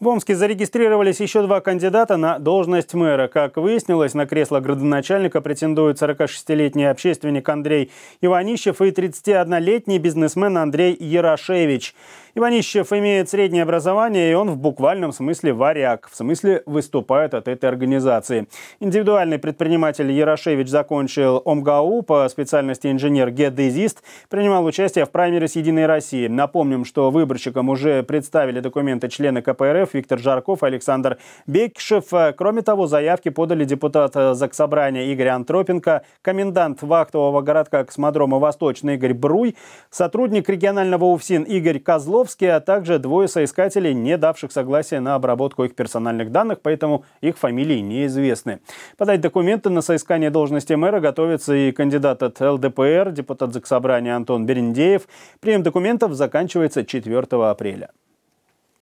В Омске зарегистрировались еще два кандидата на должность мэра. Как выяснилось, на кресло градоначальника претендует 46-летний общественник Андрей Иванищев и 31-летний бизнесмен Андрей Ярошевич. Иванищев имеет среднее образование, и он в буквальном смысле варяг, в смысле выступает от этой организации. Индивидуальный предприниматель Ярошевич закончил ОМГАУ по специальности инженер-геодезист, принимал участие в праймере с «Единой России». Напомним, что выборщикам уже представили документы члены КПРФ Кудрявцев, Виктор Жарков, Александр Бекишев. Э, кроме того, заявки подали депутат э, Заксобрания Игорь Антропенко, комендант вахтового городка космодрома «Восточный» Игорь Бруй, сотрудник регионального УФСИН Игорь Козловский, а также двое соискателей, не давших согласия на обработку их персональных данных, поэтому их фамилии неизвестны. Подать документы на соискание должности мэра готовится и кандидат от ЛДПР, депутат Заксобрания Антон Берендеев. Прием документов заканчивается 4 апреля.